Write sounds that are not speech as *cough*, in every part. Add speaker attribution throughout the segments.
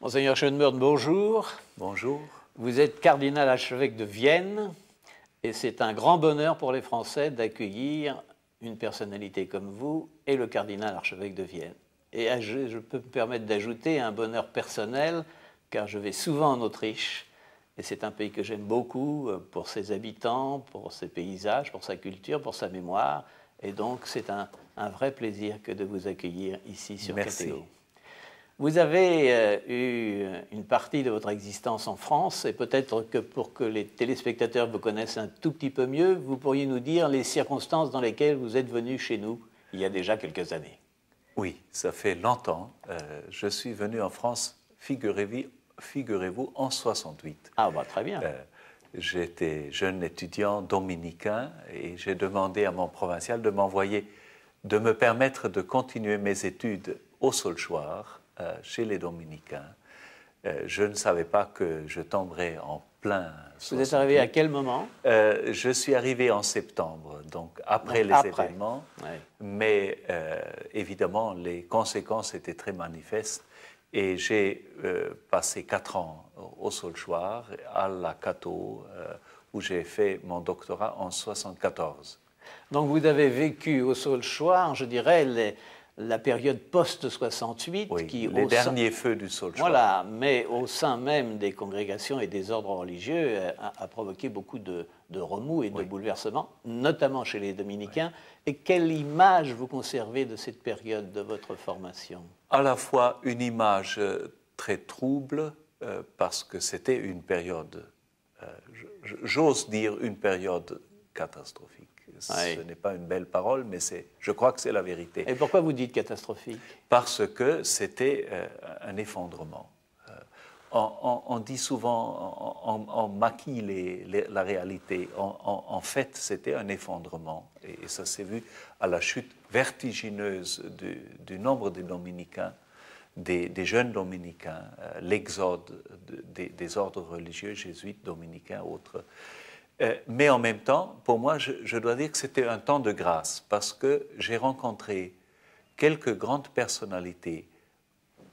Speaker 1: Monseigneur Schoenberg, bonjour. Bonjour. Vous êtes cardinal archevêque de Vienne. Et c'est un grand bonheur pour les Français d'accueillir une personnalité comme vous et le cardinal archevêque de Vienne. Et je peux me permettre d'ajouter un bonheur personnel, car je vais souvent en Autriche, et c'est un pays que j'aime beaucoup euh, pour ses habitants, pour ses paysages, pour sa culture, pour sa mémoire. Et donc, c'est un, vrai plaisir que de vous accueillir ici sur Merci. Vous avez euh, eu une partie de votre existence en France et peut-être que pour que les téléspectateurs vous connaissent un tout petit peu mieux, vous pourriez nous
Speaker 2: dire les circonstances dans lesquelles vous êtes venu chez nous il y a déjà quelques années. Oui, ça fait longtemps. Euh, je suis venu en France, figurez-vous, en 68. Ah bah très bien. Euh, j'étais jeune étudiant dominicain et j'ai demandé à mon provincial de m'envoyer, de me permettre de continuer mes études au Solchoir euh, chez les Dominicains. Euh, je ne savais pas que je tomberais en plein. Vous êtes arrivé à quel moment euh, Je suis arrivé en septembre, donc après les événements. Mais évidemment, les conséquences étaient très manifestes. Et j'ai passé quatre ans au Solchoir, à la Cato, où j'ai fait mon doctorat en 1974. Donc vous avez vécu au Solchoir, je dirais, les, la période
Speaker 1: post-68 qui... Les derniers
Speaker 2: feux du sol Voilà,
Speaker 1: mais au sein même des congrégations et des ordres religieux euh, a, provoqué beaucoup de, remous et de bouleversements, notamment chez les dominicains. Et quelle image vous conservez de cette période de votre
Speaker 2: formation À la fois une image euh, très trouble, euh, parce que c'était une période, j'ose dire une période catastrophique ce n'est pas une belle parole, mais je crois que c'est la vérité. Et pourquoi vous dites catastrophique Parce que c'était euh, un effondrement. Euh, on, dit souvent, on, maquille la réalité. en fait, c'était un effondrement. Et, ça s'est vu à la chute vertigineuse du, nombre des dominicains des, jeunes dominicains, euh, l'exode des ordres religieux jésuites, dominicains, autres, euh, mais en même temps, pour moi, je, dois dire que c'était un temps de grâce parce que j'ai rencontré quelques grandes personnalités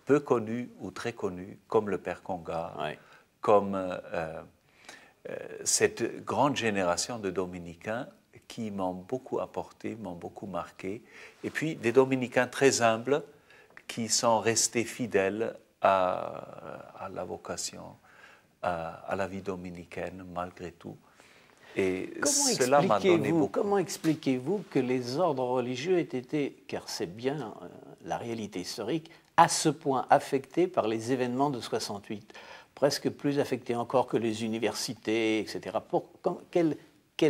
Speaker 2: peu connues ou très connues, comme le père Conga, comme euh, euh, cette grande génération de dominicains qui m'ont beaucoup apporté, m'ont beaucoup marqué, et puis des dominicains très humbles qui sont restés fidèles à, la vocation, à la vie dominicaine malgré tout
Speaker 1: comment expliquez-vous que les ordres religieux aient été, car c'est bien euh, la réalité historique, à ce point affectés par les événements de 68 Presque plus affectés encore que les universités, etc. Pour, quel,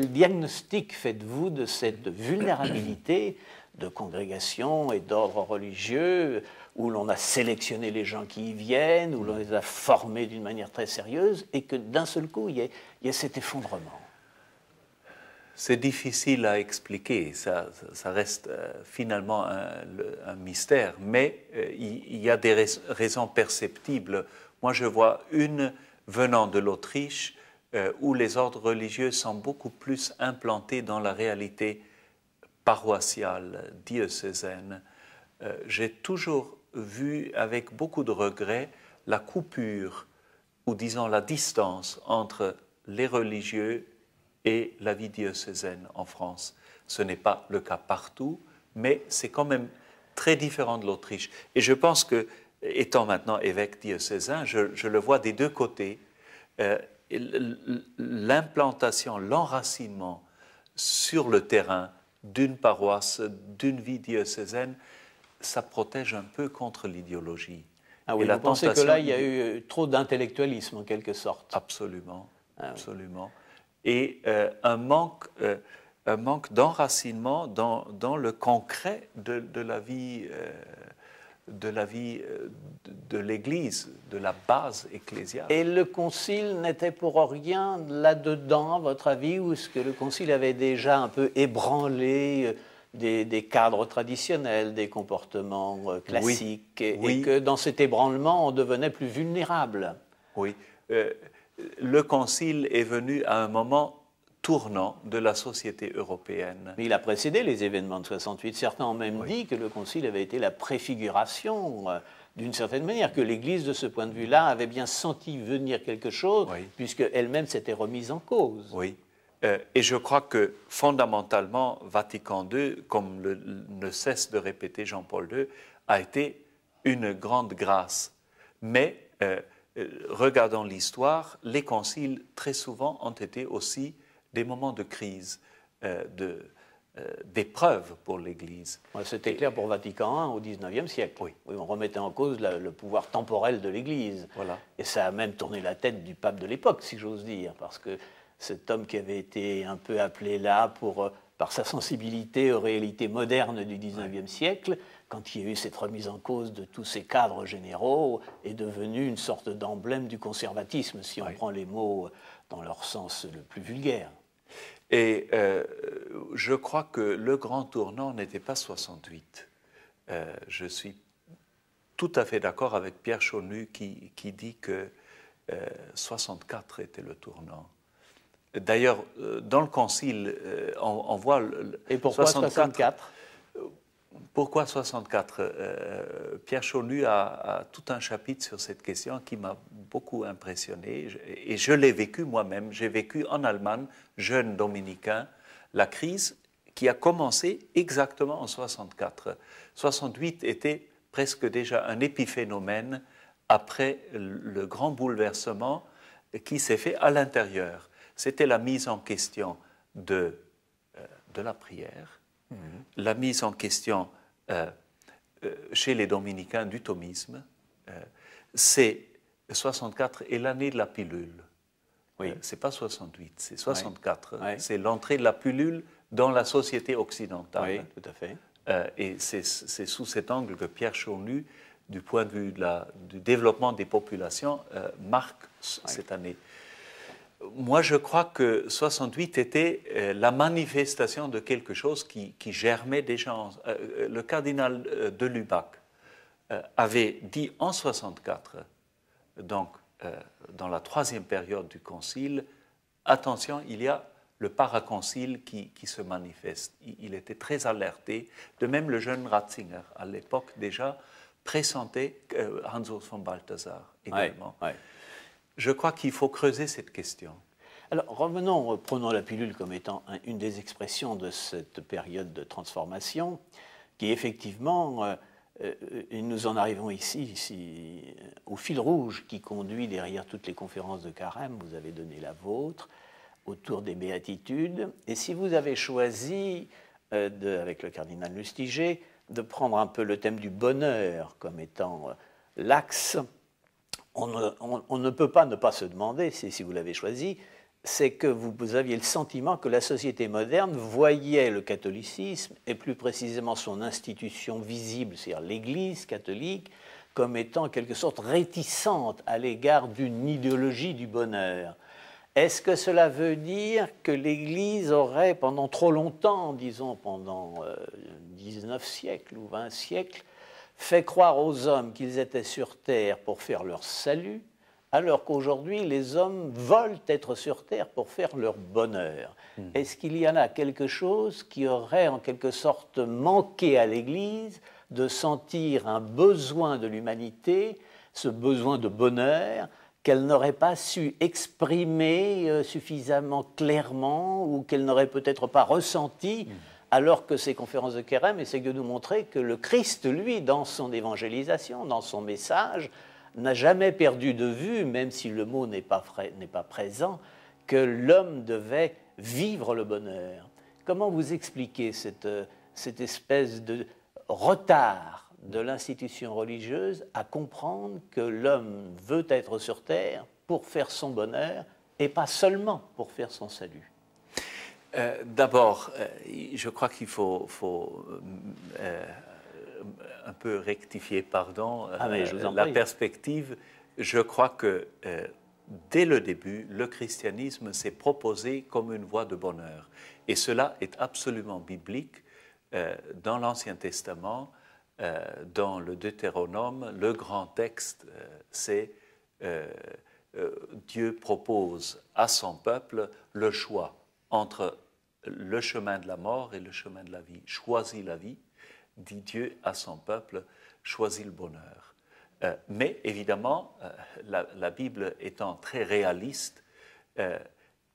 Speaker 1: diagnostic faites-vous de cette vulnérabilité de congrégations et d'ordres religieux où l'on a sélectionné les gens qui y viennent, où l'on les a formés d'une manière très sérieuse, et que d'un seul coup, il y a cet effondrement
Speaker 2: c'est difficile à expliquer, ça, reste euh, finalement un, mystère, mais euh, il y, a des raisons perceptibles. Moi, je vois une venant de l'Autriche, euh, où les ordres religieux sont beaucoup plus implantés dans la réalité paroissiale, diocésaine. J'ai toujours vu avec beaucoup de regret la coupure, ou disons la distance entre les religieux et la vie diocésaine en France. Ce n'est pas le cas partout, mais c'est quand même très différent de l'Autriche. Et je pense que, étant maintenant évêque diocésain, je, le vois des deux côtés. Euh, l'implantation, l'enracinement sur le terrain d'une paroisse, d'une vie diocésaine, ça protège un peu contre l'idéologie. Ah oui, et vous pensez que là, il y a eu trop d'intellectualisme en quelque sorte Absolument, ah absolument et euh, un manque, euh, un manque d'enracinement dans, le concret de, la vie. de la vie euh, de l'Église, de la base ecclésiale. Et
Speaker 1: le Concile n'était pour rien là-dedans, à votre avis, ou est-ce que le Concile avait déjà un peu ébranlé des, cadres traditionnels, des comportements classiques,
Speaker 2: et, que dans cet ébranlement, on devenait plus vulnérable. Oui le Concile est venu à un moment tournant de la société européenne. Mais il a précédé les événements de 68. Certains ont même dit que le Concile avait été la
Speaker 1: préfiguration, euh, d'une certaine manière, que l'Église, de ce point de vue-là, avait bien senti venir quelque
Speaker 2: chose, puisque elle-même s'était remise en cause. Oui. Euh, et je crois que fondamentalement, Vatican II, comme le, ne cesse de répéter Jean-Paul II, a été une grande grâce. Mais euh, euh, regardant l'histoire, les conciles très souvent ont été aussi des moments de crise, euh, euh d'épreuve pour l'Église. C'était clair pour Vatican I au XIXe
Speaker 1: siècle. Oui. on remettait en cause le pouvoir temporel de l'Église. Voilà. Et ça a même tourné la tête du pape de l'époque, si j'ose dire, parce que cet homme qui avait été un peu appelé là pour, euh, par sa sensibilité aux réalités modernes du XIXe siècle, quand il y a eu cette remise en cause de tous ces cadres généraux, est devenu une sorte d'emblème du conservatisme,
Speaker 2: si on prend les mots dans leur sens le plus vulgaire. Et euh, je crois que le grand tournant n'était pas 68. Euh, je suis tout à fait d'accord avec Pierre Chaunu qui, dit que 64 euh, était le tournant. D'ailleurs, dans le Concile, on, voit. Et pourquoi 64 pourquoi 64 euh, euh, Pierre Chonnu a, tout un chapitre sur cette question qui m'a beaucoup impressionné et je l'ai vécu moi-même. J'ai vécu en Allemagne, jeune dominicain, la crise qui a commencé exactement en 64. 68 était presque déjà un épiphénomène après le grand bouleversement qui s'est fait à l'intérieur. C'était la mise en question de euh, la prière, Mhm. la mise en question euh, euh, chez les dominicains du thomisme. Euh, c'est 64 et l'année de la pilule. Oui. n'est c'est pas 68, c'est 64. C'est l'entrée de la pilule dans la société occidentale. tout à fait. et c'est sous cet angle que Pierre Chaunu, du point de vue du développement des populations, marque cette année moi, je crois que 68 était euh, la manifestation de quelque chose qui, germait déjà. Euh, euh, le cardinal de Lubac avait dit en 64, donc dans la troisième période du concile, attention, il y a le paraconcile qui, qui se manifeste. Il, était très alerté. De même, le jeune Ratzinger, à l'époque déjà, pressentait hans von Balthasar également. Je crois qu'il faut creuser cette question. Alors revenons, prenons la pilule comme étant une des expressions
Speaker 1: de cette période de transformation, qui effectivement, euh, euh, nous en arrivons ici, euh, au fil rouge qui conduit derrière toutes les conférences de carême, vous avez donné la vôtre, autour des béatitudes, et si vous avez choisi, avec le cardinal Lustiger, de prendre un peu le thème du bonheur comme étant l'axe on ne, peut pas ne pas se demander, si, vous l'avez choisi, c'est que vous, aviez le sentiment que la société moderne voyait le catholicisme, et plus précisément son institution visible, c'est-à-dire l'Église catholique, comme étant en quelque sorte réticente à l'égard d'une idéologie du bonheur. Est-ce que cela veut dire que l'Église aurait pendant trop longtemps, disons pendant 19 euh, siècles ou 20 siècles, fait croire aux hommes qu'ils étaient sur Terre pour faire leur salut, alors qu'aujourd'hui les hommes veulent être sur Terre pour faire leur bonheur. Hmm. Est-ce qu'il y en a quelque chose qui aurait en quelque sorte manqué à l'Église de sentir un besoin de l'humanité, ce besoin de bonheur qu'elle n'aurait pas su exprimer euh, suffisamment clairement ou qu'elle n'aurait peut-être pas ressenti hmm alors que ces conférences de Kerem essaient de nous montrer que le Christ, lui, dans son évangélisation, dans son message, n'a jamais perdu de vue, même si le mot n'est pas, présent, que l'homme devait vivre le bonheur. Comment vous expliquez euh, cette espèce de retard de l'institution religieuse à comprendre que l'homme veut être sur Terre pour faire son bonheur et pas seulement pour faire son salut euh, d'abord, euh,
Speaker 2: je crois qu'il faut, faut euh, un peu rectifier, pardon, ah, la perspective. Je crois que dès le début, le christianisme s'est proposé comme une voie de bonheur. Et cela est absolument biblique. dans l'Ancien Testament, dans le Deutéronome, le grand texte, c'est Dieu propose à son peuple le choix entre le chemin de la mort et le chemin de la vie. Choisis la vie, dit Dieu à son peuple, choisis le bonheur. Euh, mais évidemment, euh, la, Bible étant très réaliste, euh,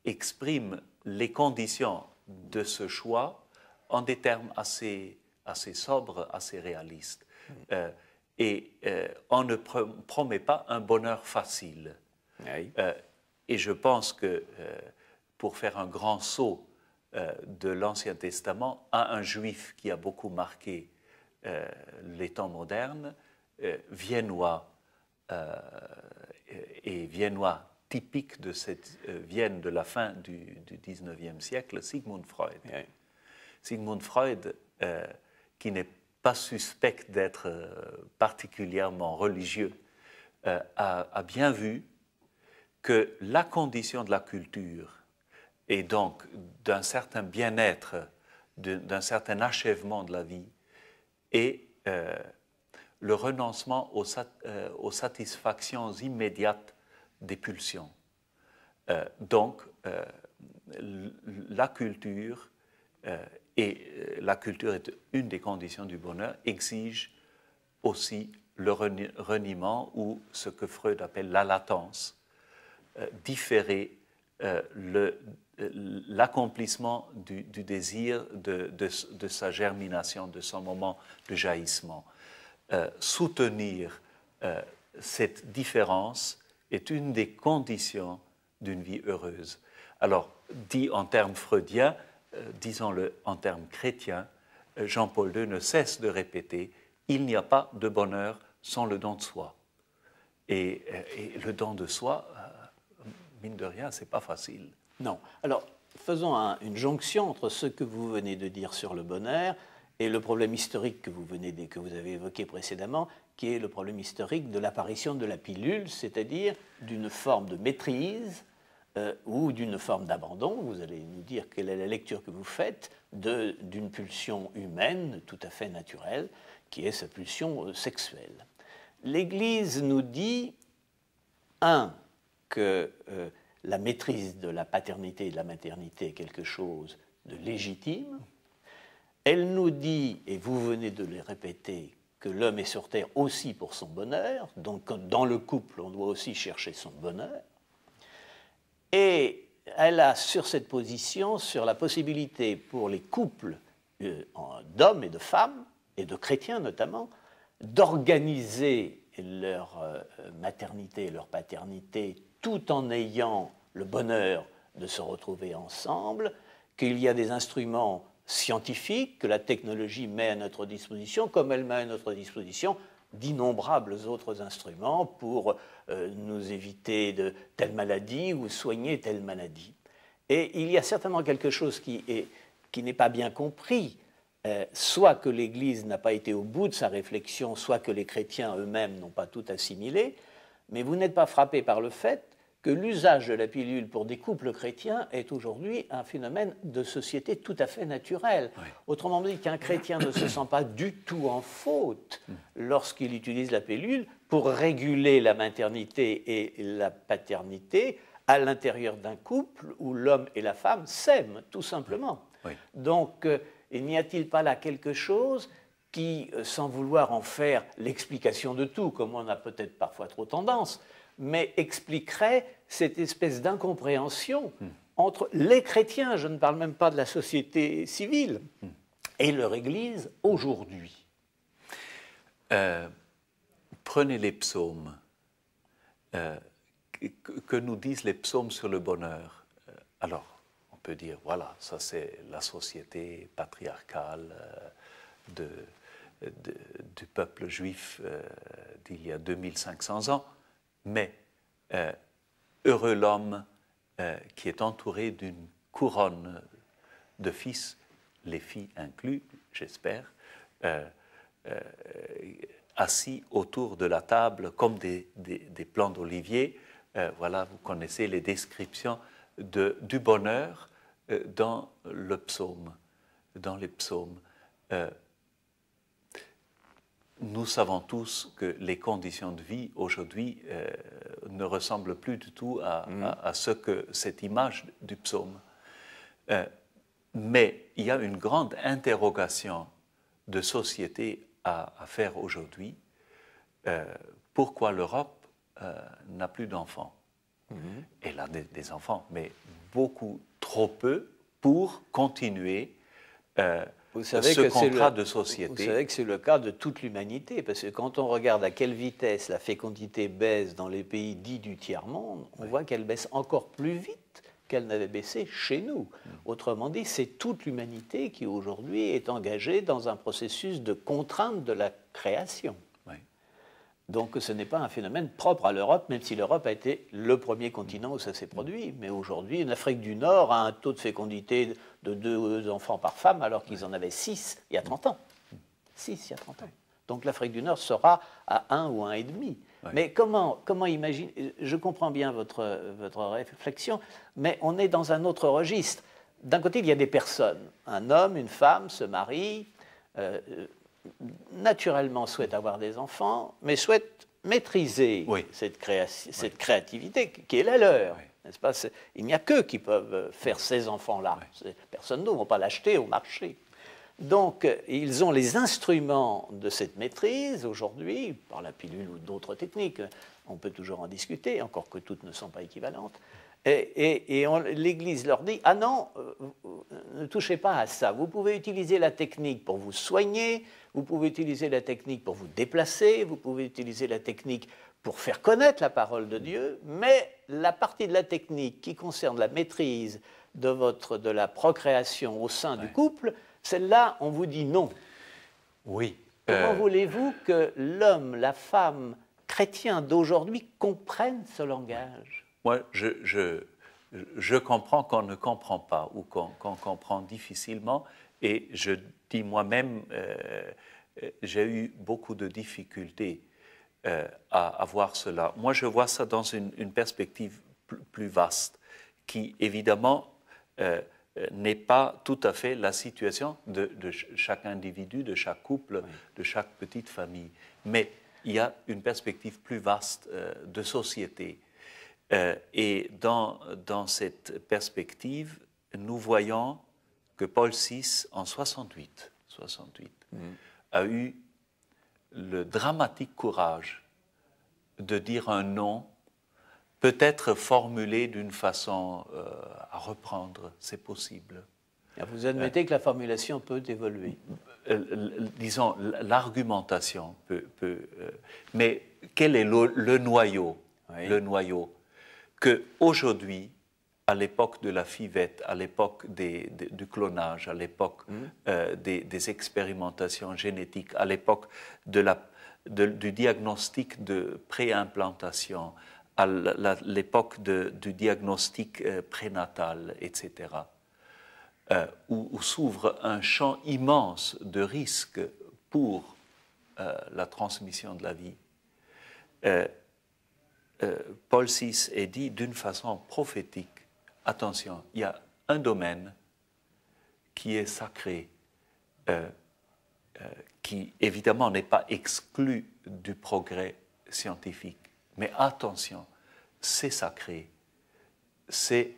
Speaker 2: exprime les conditions de ce choix en des termes assez, assez sobres, assez réalistes. et on ne promet pas un bonheur facile. et je pense que pour faire un grand saut euh, de l'Ancien Testament à un juif qui a beaucoup marqué euh, les temps modernes, euh, viennois, et viennois typique de cette Vienne de la fin du, du 19e siècle, Sigmund Freud. Sigmund Freud, qui n'est pas suspect d'être particulièrement religieux, a, a bien vu que la condition de la culture et donc d'un certain bien-être, d'un certain achèvement de la vie, et euh, le renoncement aux, euh, aux, satisfactions immédiates des pulsions. Euh, donc, la culture, et la culture est une des conditions du bonheur, exige aussi le reniement ou ce que Freud appelle la latence, différée euh, euh, l'accomplissement du, désir de, sa germination, de son moment de jaillissement. Euh, soutenir cette différence est une des conditions d'une vie heureuse. Alors, dit en termes freudiens, disons-le en termes chrétiens, Jean-Paul II ne cesse de répéter, il n'y a pas de bonheur sans le don de soi. et, le don de soi mine de rien, c'est pas facile. Non. Alors, faisons une jonction entre ce que vous
Speaker 1: venez de dire sur le bonheur et le problème historique que vous, venez que vous avez évoqué précédemment, qui est le problème historique de l'apparition de la pilule, c'est-à-dire d'une forme de maîtrise euh, ou d'une forme d'abandon. Vous allez nous dire quelle est la lecture que vous faites d'une pulsion humaine tout à fait naturelle, qui est sa pulsion euh, sexuelle. L'Église nous dit, un, que euh, la maîtrise de la paternité et de la maternité est quelque chose de légitime. Elle nous dit, et vous venez de le répéter, que l'homme est sur Terre aussi pour son bonheur, donc dans le couple, on doit aussi chercher son bonheur. Et elle a sur cette position, sur la possibilité pour les couples euh, d'hommes et de femmes, et de chrétiens notamment, d'organiser leur euh, maternité et leur paternité tout en ayant le bonheur de se retrouver ensemble, qu'il y a des instruments scientifiques que la technologie met à notre disposition, comme elle met à notre disposition d'innombrables autres instruments pour euh, nous éviter de telle maladie ou soigner telle maladie. Et il y a certainement quelque chose qui est qui n'est pas bien compris. Euh, soit que l'Église n'a pas été au bout de sa réflexion, soit que les chrétiens eux-mêmes n'ont pas tout assimilé, mais vous n'êtes pas frappé par le fait que l'usage de la pilule pour des couples chrétiens est aujourd'hui un phénomène de société tout à fait naturel. Autrement dit, qu'un chrétien ne se sent pas du tout en faute lorsqu'il utilise la pilule pour réguler la maternité et la paternité à l'intérieur d'un couple où l'homme et la femme s'aiment, tout simplement. Donc, euh, n'y a-t-il pas là quelque chose qui, euh, sans vouloir en faire l'explication de tout, comme on a peut-être parfois trop tendance, mais expliquerait cette espèce d'incompréhension entre les chrétiens, je ne parle même pas de la société civile,
Speaker 2: et leur Église aujourd'hui. Euh, prenez les psaumes. Euh, que nous disent les psaumes sur le bonheur euh, Alors, on peut dire, voilà, ça c'est la société patriarcale du peuple juif d'il y a 2500 ans mais euh, heureux l'homme euh, qui est entouré d'une couronne de fils, les filles inclus, j'espère, euh, assis autour de la table comme des, des, plants d'olivier. voilà, vous connaissez les descriptions du bonheur dans le psaume, dans les psaumes nous savons tous que les conditions de vie aujourd'hui euh, ne ressemblent plus du tout mm. à, ce que cette image du psaume. Euh, mais il y a une grande interrogation de société à, faire aujourd'hui. Euh, pourquoi l'Europe n'a plus d'enfants mm-hmm. Elle a des, des, enfants, mais beaucoup trop peu pour continuer vous savez que le, c'est
Speaker 1: le cas de toute
Speaker 2: l'humanité, parce que quand on
Speaker 1: regarde à quelle vitesse la fécondité baisse dans les pays dits du tiers-monde, on voit qu'elle baisse encore plus vite qu'elle n'avait baissé chez nous. Hmm. Autrement dit, c'est toute l'humanité qui aujourd'hui est engagée dans un processus de contrainte de la création. Donc ce n'est pas un phénomène propre à l'Europe, même si l'Europe a été le premier continent où ça s'est produit. Mais aujourd'hui, l'Afrique du Nord a un taux de fécondité de deux enfants par femme, alors qu'ils en avaient six il y a 30 ans. Six il y a 30 ans. Donc l'Afrique du Nord sera à un ou un et demi. Mais comment, comment imaginer Je comprends bien votre, votre réflexion, mais on est dans un autre registre. D'un côté, il y a des personnes. Un homme, une femme se marient. Euh, naturellement souhaitent avoir des enfants, mais souhaitent maîtriser cette, créativité qui est la leur. nest pas Il n'y a qu'eux qui peuvent faire ces enfants-là. Personne d'autre ne va pas l'acheter au marché. Donc, ils ont les instruments de cette maîtrise aujourd'hui, par la pilule ou d'autres techniques, on peut toujours en discuter, encore que toutes ne sont pas équivalentes. Et, l'Église leur dit, ah non, euh, ne touchez pas à ça. Vous pouvez utiliser la technique pour vous soigner, vous pouvez utiliser la technique pour vous déplacer, vous pouvez utiliser la technique pour faire connaître la parole de Dieu, mais la partie de la technique qui concerne la maîtrise de, votre, de la procréation au sein du couple, celle-là, on vous dit non. Oui. Comment euh, voulez-vous que l'homme, la femme, chrétien d'aujourd'hui comprenne ce langage
Speaker 2: moi, je, comprends qu'on ne comprend pas ou qu'on comprend difficilement. Et je dis moi-même, euh, euh, j'ai eu beaucoup de difficultés euh, à, voir cela. Moi, je vois ça dans une, perspective plus vaste, qui évidemment n'est pas tout à fait la situation de, chaque individu, de chaque couple, de chaque petite famille. Mais il y a une perspective plus vaste de société euh, et dans, dans cette perspective, nous voyons que Paul VI, en 68, 68 mm. a eu le dramatique courage de dire un non, peut-être formulé d'une façon euh, à reprendre, c'est possible. Ah, vous admettez euh, que la formulation peut évoluer Disons, l'argumentation peut. peut mais quel est le, noyau Le noyau qu'aujourd'hui, à l'époque de la fivette, à l'époque du clonage, à l'époque mm. euh, des, expérimentations génétiques, à l'époque du diagnostic de préimplantation, à l'époque du diagnostic euh, prénatal, etc., euh, où, où s'ouvre un champ immense de risques pour la transmission de la vie euh, Paul VI est dit d'une façon prophétique, attention, il y a un domaine qui est sacré, euh, euh, qui évidemment n'est pas exclu du progrès scientifique. Mais attention, c'est sacré, c'est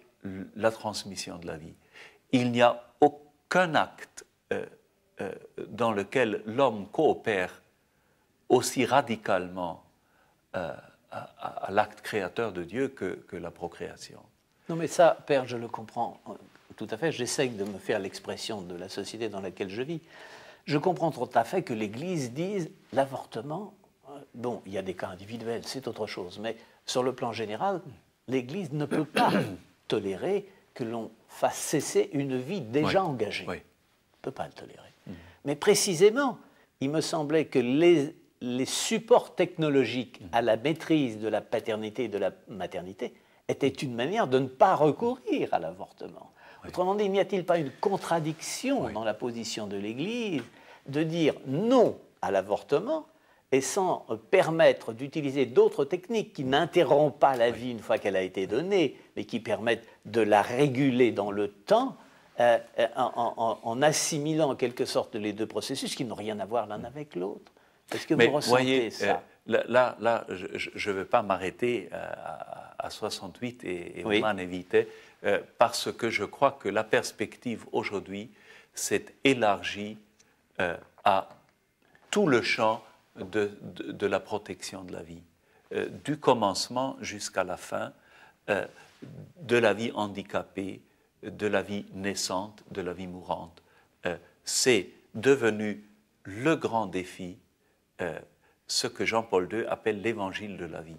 Speaker 2: la transmission de la vie. Il n'y a aucun acte dans lequel l'homme coopère aussi radicalement à, l'acte créateur de Dieu que, la procréation.
Speaker 1: Non mais ça, Père, je le comprends euh, tout à fait. J'essaye de me faire l'expression de la société dans laquelle je vis. Je comprends tout à fait que l'Église dise l'avortement, euh, bon, il y a des cas individuels, c'est autre chose, mais sur le plan général, l'Église ne peut pas *coughs* tolérer que l'on fasse cesser une vie déjà engagée. Oui. ne peut pas le tolérer. Mais précisément, il me semblait que les les supports technologiques à la maîtrise de la paternité et de la maternité étaient une manière de ne pas recourir à l'avortement. Autrement dit, n'y a-t-il pas une contradiction dans la position de l'Église de dire non à l'avortement et sans permettre d'utiliser d'autres techniques qui n'interrompent pas la vie une fois qu'elle a été donnée, mais qui permettent de la réguler dans le temps euh, euh, en assimilant en quelque sorte les deux processus qui n'ont rien à voir l'un mm. avec l'autre est-ce que Mais vous voyez, euh,
Speaker 2: Là, là, je ne vais pas m'arrêter euh, à, 68 et, en euh, parce que je crois que la perspective aujourd'hui s'est élargie à tout le champ de, de, la protection de la vie, du commencement jusqu'à la fin, de la vie handicapée, de la vie naissante, de la vie mourante. C'est devenu le grand défi euh, ce que Jean-Paul II appelle l'évangile de la vie.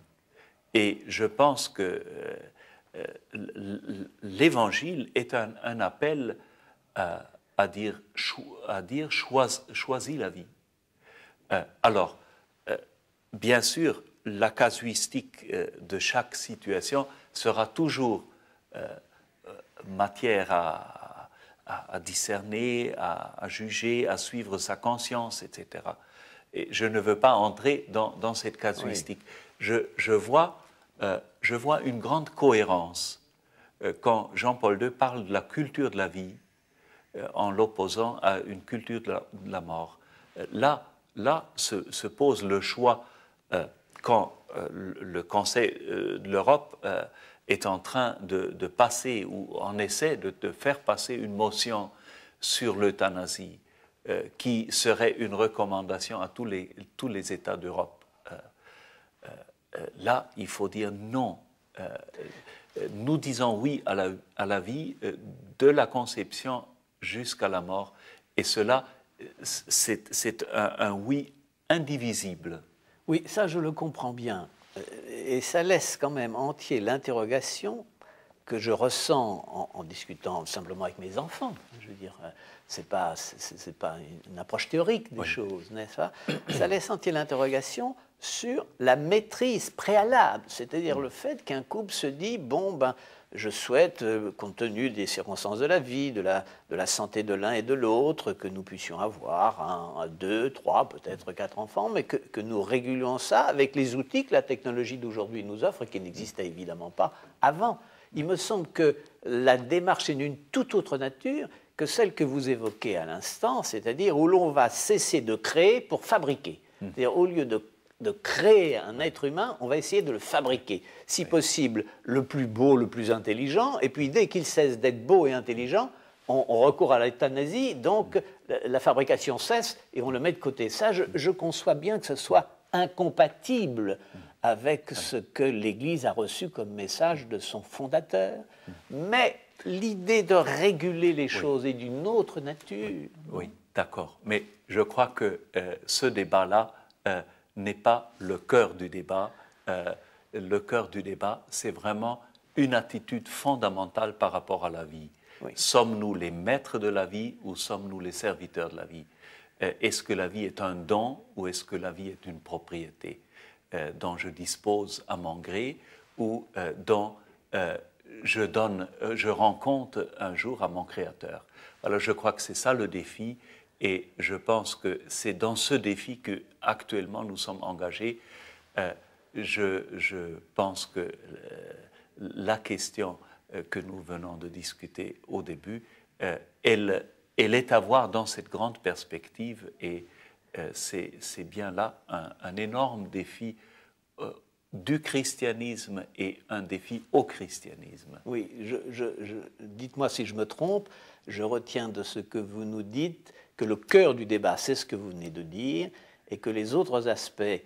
Speaker 2: Et je pense que euh, euh, l'évangile est un, appel à, dire, à dire choisis la vie. alors, bien sûr, la casuistique de chaque situation sera toujours matière à, discerner, à, juger, à suivre sa conscience, etc. Et je ne veux pas entrer dans, cette casuistique. Euh, je, vois, une grande cohérence euh, quand Jean-Paul II parle de la culture de la vie euh, en l'opposant à une culture de la, mort. là, là se, pose le choix quand le Conseil de l'Europe est en train de, passer ou en essaie de, de faire passer une motion sur l'euthanasie euh, qui serait une recommandation à tous les, tous les États d'Europe. Euh, euh, là, il faut dire non. nous disons oui à la, à la vie de la conception jusqu'à la mort. Et cela, c'est un oui indivisible.
Speaker 1: Oui, ça je le comprends bien. Et ça laisse quand même entier l'interrogation que je ressens en, discutant simplement avec mes enfants. Je veux dire, euh, c'est pas c'est pas une approche théorique des choses, n'est-ce pas Ça laisse sentir l'interrogation sur la maîtrise préalable, c'est-à-dire le fait qu'un couple se dit bon ben je souhaite, euh, compte tenu des circonstances de la vie, de la, de la santé de l'un et de l'autre, que nous puissions avoir un, deux, trois, peut-être quatre enfants, mais que, nous régulions ça avec les outils que la technologie d'aujourd'hui nous offre qui n'existaient évidemment pas avant il me semble que la démarche est d'une toute autre nature que celle que vous évoquez à l'instant, c'est-à-dire où l'on va cesser de créer pour fabriquer. Hmm. C'est-à-dire au lieu de, créer un être humain, on va essayer de le fabriquer. Si possible, le plus beau, le plus intelligent, et puis dès qu'il cesse d'être beau et intelligent, on, recourt à l'euthanasie, donc hmm. la, fabrication cesse et on le met de côté. Ça, je conçois bien que ce soit incompatible hmm avec ce que l'Église a reçu comme message de son fondateur. Mais l'idée de réguler les choses est d'une autre nature.
Speaker 2: Oui, d'accord. Mais je crois que euh, ce débat-là euh, n'est pas le cœur du débat. Euh, le cœur du débat, c'est vraiment une attitude fondamentale par rapport à la vie. Sommes-nous les maîtres de la vie ou sommes-nous les serviteurs de la vie Est-ce que la vie est un don ou est-ce que la vie est une propriété euh, dont je dispose à mon gré ou euh, dont euh, je, donne, je rends compte un jour à mon Créateur. Alors je crois que c'est ça le défi et je pense que c'est dans ce défi que actuellement nous sommes engagés. Je, pense que la question que nous venons de discuter au début, elle, elle est à voir dans cette grande perspective et euh, c'est bien là un, énorme défi euh, du christianisme et un défi au christianisme. Oui,
Speaker 1: dites-moi si je me trompe, je retiens de ce que vous nous dites que le cœur du débat, c'est ce que vous venez de dire, et que les autres aspects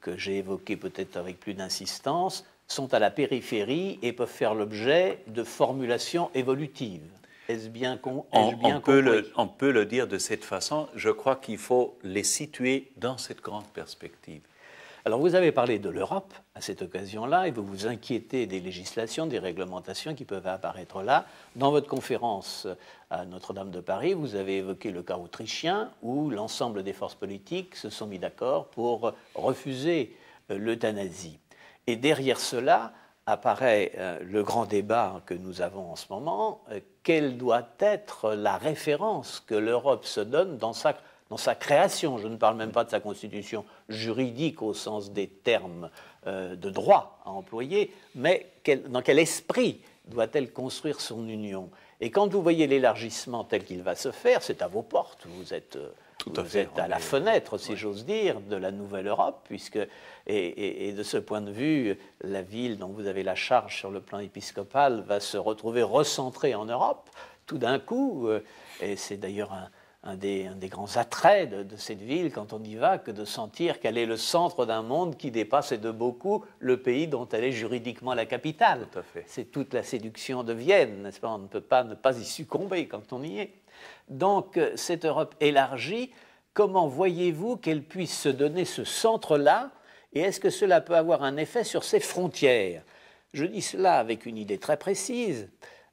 Speaker 1: que j'ai évoqués peut-être avec plus d'insistance sont à la périphérie et peuvent faire l'objet de formulations évolutives bien peut
Speaker 2: on peut le dire de cette façon. Je crois qu'il faut les situer dans cette grande perspective.
Speaker 1: Alors vous avez parlé de l'Europe à cette occasion-là et vous vous inquiétez des législations, des réglementations qui peuvent apparaître là. Dans votre conférence à Notre-Dame de Paris, vous avez évoqué le cas autrichien où l'ensemble des forces politiques se sont mis d'accord pour refuser l'euthanasie. Et derrière cela, apparaît euh, le grand débat que nous avons en ce moment, euh, quelle doit être la référence que l'Europe se donne dans sa, création Je ne parle même pas de sa constitution juridique au sens des termes euh, de droit à employer, mais dans quel esprit doit-elle construire son union Et quand vous voyez l'élargissement tel qu'il va se faire, c'est à vos portes, vous êtes à vous êtes à la fenêtre, si j'ose dire, de la nouvelle Europe, puisque, et, de ce point de vue, la ville dont vous avez la charge sur le plan épiscopal va se retrouver recentrée en Europe, tout d'un coup, euh, et c'est d'ailleurs un, un, des, grands attraits de, cette ville quand on y va, que de sentir qu'elle est le centre d'un monde qui dépasse et de beaucoup le pays dont elle est juridiquement la capitale. C'est toute la séduction de Vienne, n'est-ce pas On ne peut pas ne pas y succomber quand on y est. Donc euh, cette Europe élargie, comment voyez-vous qu'elle puisse se donner ce centre-là et est-ce que cela peut avoir un effet sur ses frontières Je dis cela avec une idée très précise.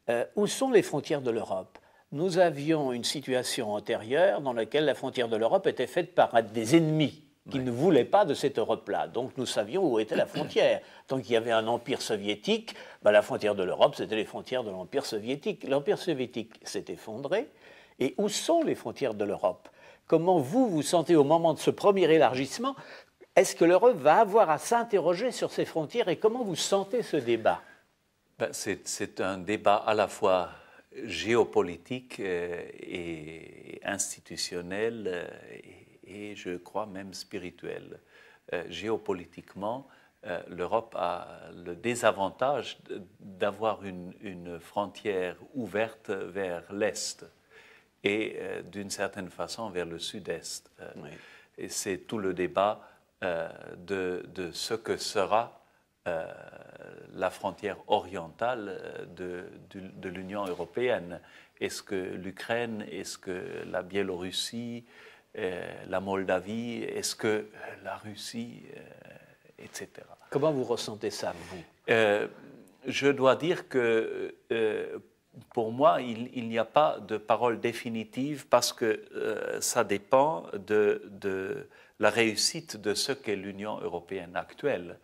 Speaker 1: Euh, où sont les frontières de l'Europe Nous avions une situation antérieure dans laquelle la frontière de l'Europe était faite par des ennemis qui ne voulaient pas de cette Europe-là. Donc nous savions où était la frontière. Tant qu'il y avait un empire soviétique, ben, la frontière de l'Europe, c'était les frontières de l'empire soviétique. L'empire soviétique s'est effondré. Et où sont les frontières de l'Europe Comment vous vous sentez au moment de ce premier élargissement Est-ce que l'Europe va avoir à s'interroger sur ses frontières et comment vous sentez ce débat
Speaker 2: ben, C'est un débat à la fois géopolitique euh, et institutionnel euh, et je crois même spirituel. Euh, géopolitiquement, l'Europe a le désavantage d'avoir une, frontière ouverte vers l'Est et euh, d'une certaine façon vers le sud-est. Euh, et c'est tout le débat euh, de, de, ce que sera la frontière orientale de, de l'Union européenne. Est-ce que l'Ukraine, est-ce que la Biélorussie, la Moldavie, est-ce que la Russie, etc. Comment vous ressentez ça, vous Je dois dire que pour moi, il, n'y a pas de parole définitive parce que euh, ça dépend de, la réussite de ce qu'est l'Union européenne actuelle.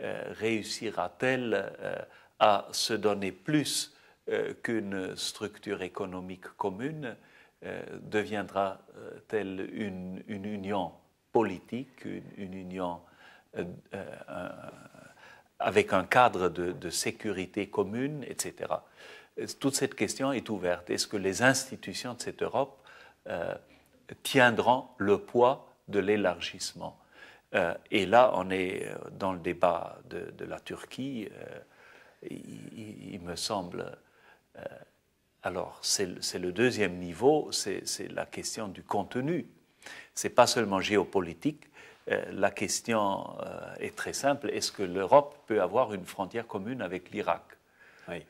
Speaker 2: Euh, réussira-t-elle euh, à se donner plus qu'une structure économique commune Deviendra-t-elle une, union politique, une, union avec un cadre de sécurité commune, etc toute cette question est ouverte. Est-ce que les institutions de cette Europe euh, tiendront le poids de l'élargissement euh, Et là, on est euh, dans le débat de, la Turquie. il, me semble. alors, c'est le deuxième niveau, c'est la question du contenu. Ce n'est pas seulement géopolitique. La question est très simple. Est-ce que l'Europe peut avoir une frontière commune avec l'Irak oui.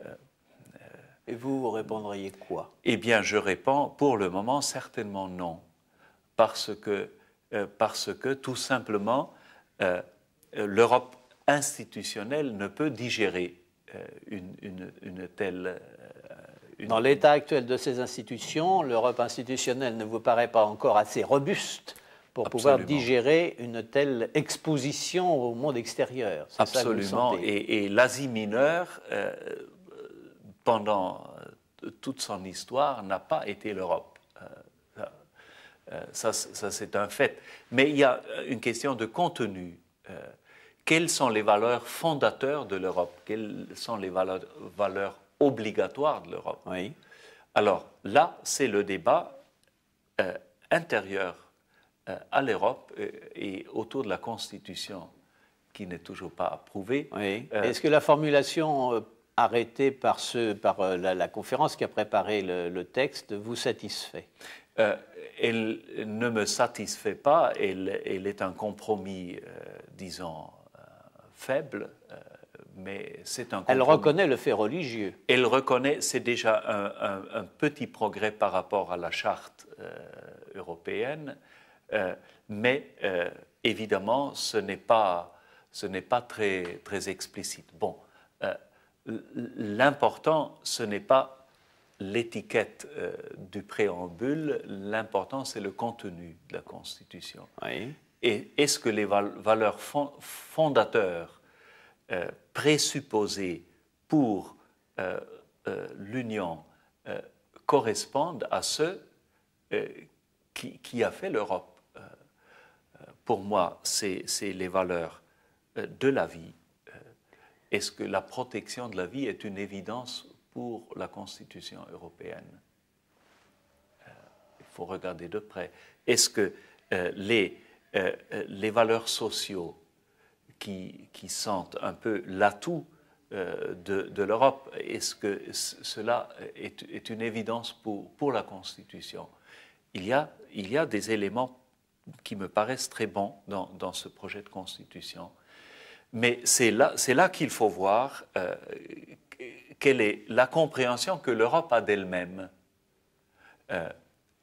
Speaker 1: Et vous, vous répondriez quoi
Speaker 2: Eh bien, je réponds pour le moment certainement non, parce que, euh, parce que tout simplement, euh, l'Europe institutionnelle ne peut digérer euh, une,
Speaker 1: une, telle... Une... Dans l'état actuel de ces institutions, l'Europe institutionnelle ne vous paraît pas encore assez robuste pour pouvoir digérer une telle exposition au monde extérieur. Absolument. et,
Speaker 2: et l'Asie mineure pendant euh, toute son histoire, n'a pas été l'Europe. Euh, euh, ça, ça c'est un fait. Mais il y a une question de contenu. quelles sont les valeurs fondateurs de l'Europe Quelles sont les valeurs, obligatoires de l'Europe oui. Alors là, c'est le débat intérieur à l'Europe et, autour de la Constitution qui n'est toujours pas approuvée. Est-ce que la formulation arrêté par,
Speaker 1: euh, la, conférence qui a préparé le, texte vous satisfait euh,
Speaker 2: Elle ne me satisfait pas, elle, est un compromis, euh, disons, faible. Mais c'est un Elle reconnaît le fait religieux. Elle reconnaît, c'est déjà un, petit progrès par rapport à la charte européenne, mais évidemment, ce n'est pas, très, très explicite. Bon, l'important, ce n'est pas l'étiquette euh, du préambule, l'important, c'est le contenu de la Constitution. Et est-ce que les valeurs fondateurs euh, présupposées pour euh, l'Union correspondent à ceux qui, a fait l'Europe Pour moi, c'est les valeurs de la vie, est-ce que la protection de la vie est une évidence pour la Constitution européenne euh, Il faut regarder de près. Est-ce que euh, euh, les, valeurs sociales qui, qui un peu l'atout de, l'Europe, est-ce que cela est, une évidence pour, la Constitution il y, a, des éléments qui me paraissent très bons dans ce projet de Constitution. Mais c'est là, là qu'il faut voir euh, quelle est la compréhension que l'Europe a d'elle-même euh,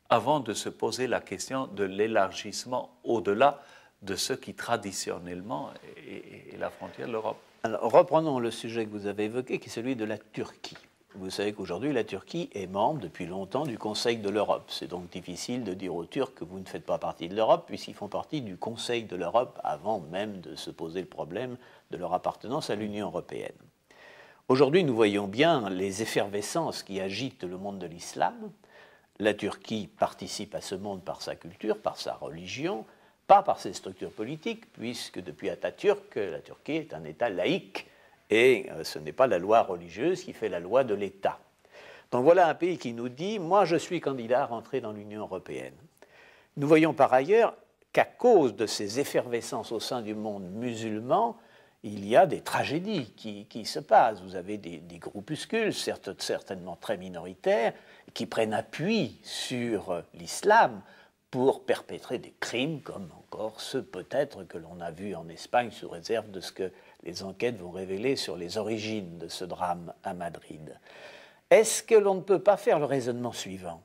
Speaker 2: avant de se poser la question de l'élargissement au-delà de ce qui traditionnellement est, est la frontière de l'Europe. Alors reprenons le sujet que vous avez évoqué, qui est celui de la Turquie.
Speaker 1: Vous savez qu'aujourd'hui, la Turquie est membre depuis longtemps du Conseil de l'Europe. C'est donc difficile de dire aux Turcs que vous ne faites pas partie de l'Europe, puisqu'ils font partie du Conseil de l'Europe avant même de se poser le problème de leur appartenance à l'Union européenne. Aujourd'hui, nous voyons bien les effervescences qui agitent le monde de l'islam. La Turquie participe à ce monde par sa culture, par sa religion, pas par ses structures politiques, puisque depuis Atatürk, la Turquie est un État laïque et euh, ce n'est pas la loi religieuse qui fait la loi de l'État. Donc voilà un pays qui nous dit, moi je suis candidat à rentrer dans l'Union européenne. Nous voyons par ailleurs qu'à cause de ces effervescences au sein du monde musulman, il y a des tragédies qui, se passent. Vous avez des, groupuscules, certainement très minoritaires, qui prennent appui sur euh, l'islam pour perpétrer des crimes comme encore ceux peut-être que l'on a vus en Espagne sous réserve de ce que les enquêtes vont révéler sur les origines de ce drame à Madrid. Est-ce que l'on ne peut pas faire le raisonnement suivant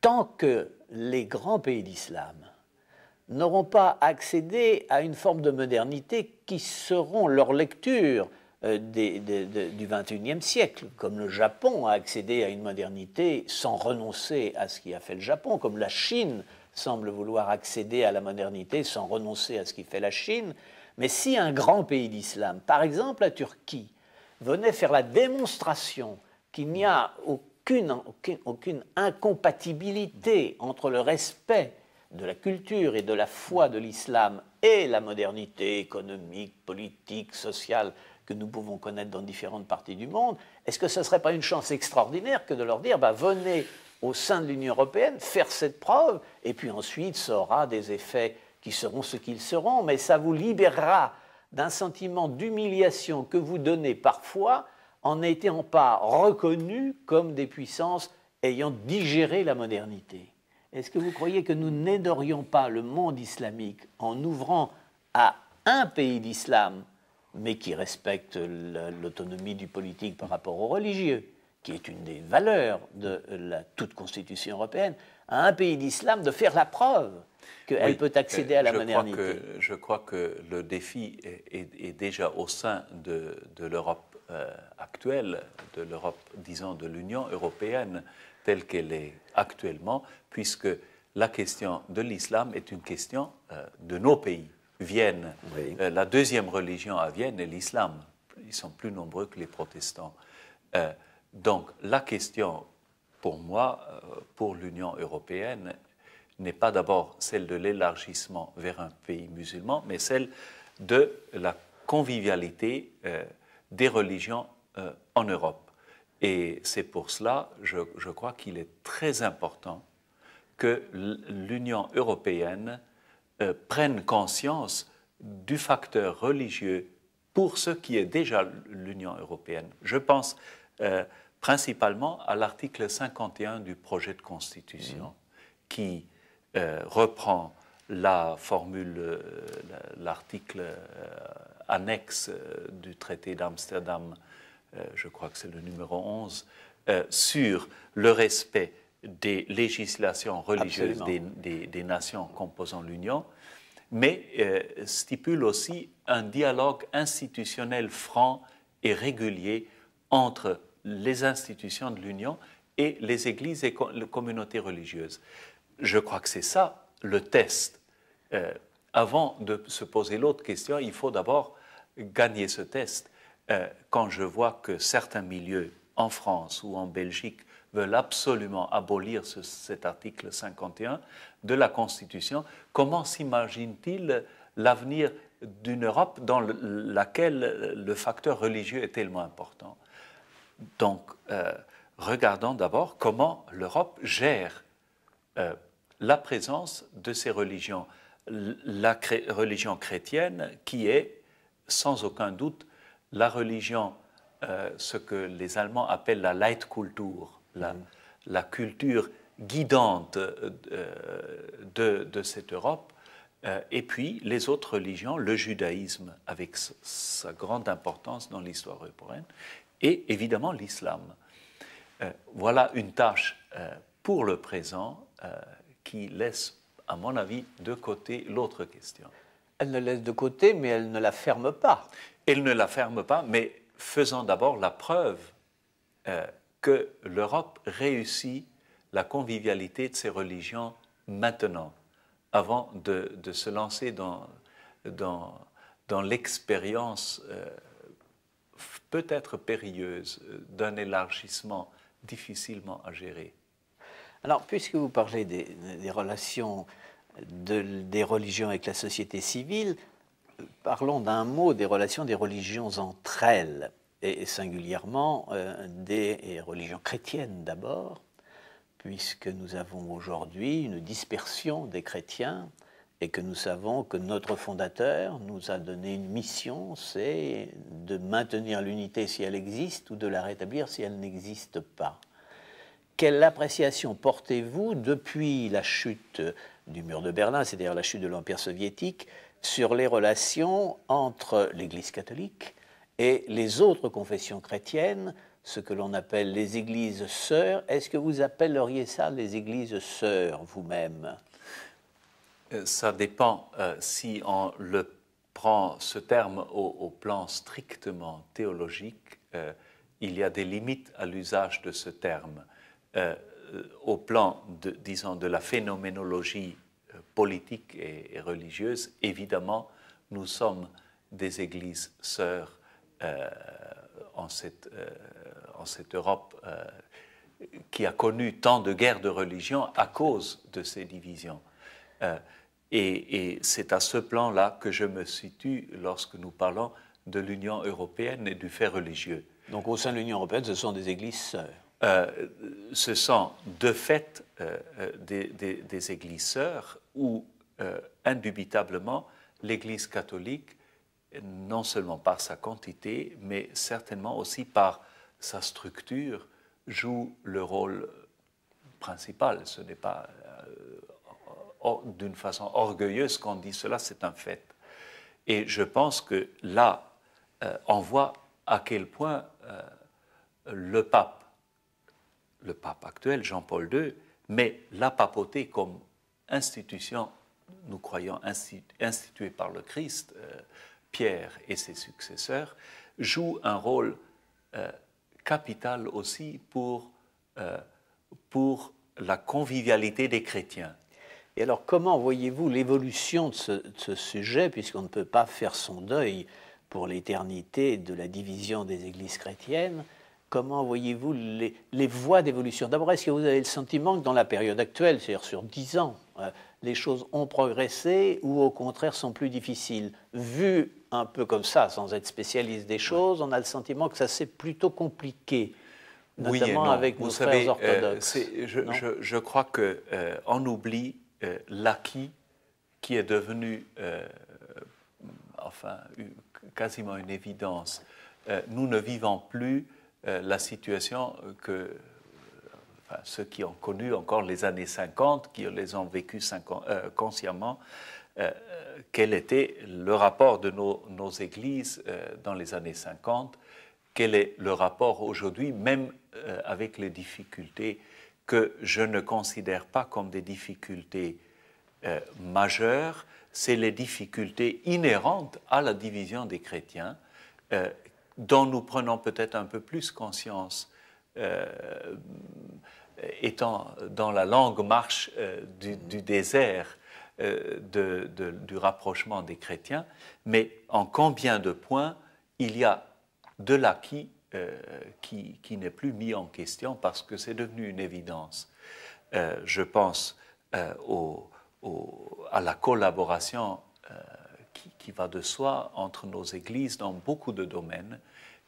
Speaker 1: Tant que les grands pays d'islam n'auront pas accédé à une forme de modernité qui seront leur lecture euh, du des, des, du XXIe siècle, comme le Japon a accédé à une modernité sans renoncer à ce qui a fait le Japon, comme la Chine semble vouloir accéder à la modernité sans renoncer à ce qui fait la Chine, mais si un grand pays d'islam, par exemple la Turquie, venait faire la démonstration qu'il n'y a aucune, incompatibilité entre le respect de la culture et de la foi de l'islam et la modernité économique, politique, sociale que nous pouvons connaître dans différentes parties du monde, est-ce que ce ne serait pas une chance extraordinaire que de leur dire bah, venez au sein de l'Union européenne faire cette preuve et puis ensuite ça aura des effets ils seront ce qu'ils seront, mais ça vous libérera d'un sentiment d'humiliation que vous donnez parfois en n'étant pas reconnus comme des puissances ayant digéré la modernité. Est-ce que vous croyez que nous n'aiderions pas le monde islamique en ouvrant à un pays d'islam, mais qui respecte l'autonomie du politique par rapport au religieux, qui est une des valeurs de la toute constitution européenne, à un pays d'islam de faire la preuve qu'elle peut accéder euh, à la je modernité. Crois
Speaker 2: que, je crois que le défi est, déjà au sein de, l'Europe euh, actuelle, de l'Europe, disons, de l'Union européenne telle qu'elle est actuellement, puisque la question de l'islam est une question euh, de nos pays. Vienne, la deuxième religion à Vienne est l'islam. Ils sont plus nombreux que les protestants. donc la question, pour moi, pour l'Union européenne, n'est pas d'abord celle de l'élargissement vers un pays musulman, mais celle de la convivialité euh, des religions euh, en Europe. Et c'est pour cela, je, crois qu'il est très important que l'Union européenne euh, prenne conscience du facteur religieux pour ce qui est déjà l'Union européenne. Je pense principalement à l'article 51 du projet de constitution mmh. qui euh, reprend la formule, euh, l'article euh, annexe du traité d'Amsterdam, je crois que c'est le numéro 11, sur le respect des législations religieuses des, nations composant l'Union, mais stipule aussi un dialogue institutionnel franc et régulier entre les institutions de l'Union et les églises et les communautés religieuses. Je crois que c'est ça le test. Euh, avant de se poser l'autre question, il faut d'abord gagner ce test. Euh, quand je vois que certains milieux en France ou en Belgique veulent absolument abolir cet article 51 de la Constitution, comment s'imagine-t-il l'avenir d'une Europe dans laquelle le facteur religieux est tellement important Donc, euh, regardons d'abord comment l'Europe gère la présence de ces religions. La religion chrétienne qui est sans aucun doute la religion, euh, ce que les Allemands appellent la Leitkultur, la, mm-hmm. la culture guidante euh, de, cette Europe, euh, et puis les autres religions, le judaïsme avec sa grande importance dans l'histoire européenne, et évidemment l'islam. voilà une tâche pour le présent qui laisse, à mon avis, de côté l'autre question. Elle ne laisse de côté, mais elle ne la ferme pas. Elle ne la ferme pas, mais faisant d'abord la preuve euh, que l'Europe réussit la convivialité de ses religions maintenant, avant de, se lancer dans, dans, dans l'expérience euh, peut-être périlleuse d'un élargissement difficilement à gérer. Alors, puisque vous parlez
Speaker 1: des, relations des religions avec la société civile, parlons d'un mot des relations des religions entre elles, et singulièrement euh, des religions chrétiennes d'abord, puisque nous avons aujourd'hui une dispersion des chrétiens et que nous savons que notre fondateur nous a donné une mission, c'est de maintenir l'unité si elle existe ou de la rétablir si elle n'existe pas. Quelle appréciation portez-vous depuis la chute du mur de Berlin, c'est-à-dire la chute de l'Empire soviétique, sur les relations entre l'Église catholique et les autres confessions chrétiennes, ce que l'on appelle les églises sœurs Est-ce que vous appelleriez ça les églises sœurs
Speaker 2: vous-même euh, Ça dépend euh, si on le prend ce terme au, plan strictement théologique. Euh, il y a des limites à l'usage de ce terme. Euh, au plan, de, disons, de la phénoménologie euh, politique et, religieuse, évidemment, nous sommes des églises sœurs euh, en, cette, Europe qui a connu tant de guerres de religion à cause de ces divisions. et, et c'est à ce plan-là que je me situe lorsque nous parlons de l'Union européenne et du fait religieux. Donc au sein de l'Union européenne, ce sont des églises sœurs. Euh, ce sont de fait euh, euh, des, des, où indubitablement l'Église catholique, non seulement par sa quantité, mais certainement aussi par sa structure, joue le rôle principal. Ce n'est pas d'une façon orgueilleuse qu'on dit cela, c'est un fait. Et je pense que là, on voit à quel point le pape le pape actuel, Jean-Paul II, mais la papauté comme institution, nous croyons instituée par le Christ, euh, Pierre et ses successeurs, joue un rôle euh, capital aussi pour, euh, pour la convivialité des chrétiens. Et alors comment voyez-vous l'évolution de, ce sujet, puisqu'on ne peut pas faire
Speaker 1: son deuil pour l'éternité de la division des églises chrétiennes comment voyez-vous les, voies d'évolution D'abord, est-ce que vous avez le sentiment que dans la période actuelle, c'est-à-dire sur dix ans, euh, les choses ont progressé ou au contraire sont plus difficiles Vu un peu comme ça, sans être spécialiste des choses, on a le sentiment que ça s'est plutôt compliqué, notamment avec Vous nos frères euh, orthodoxes. je,
Speaker 2: crois qu'on euh, on oublie l'acquis qui est devenu, enfin, quasiment une évidence. nous ne vivons plus euh, la situation que ceux qui ont connu encore les années 50, qui les ont vécues euh, consciemment, euh, quel était le rapport de nos, églises dans les années 50, quel est le rapport aujourd'hui, même avec les difficultés que je ne considère pas comme des difficultés majeures, c'est les difficultés inhérentes à la division des chrétiens dont nous prenons peut-être un peu plus conscience euh, étant dans la longue marche euh, du, désert euh, du rapprochement des chrétiens, mais en combien de points il y a de l'acquis qui, qui n'est plus mis en question parce que c'est devenu une évidence. je pense à la collaboration qui, va de soi entre nos églises dans beaucoup de domaines.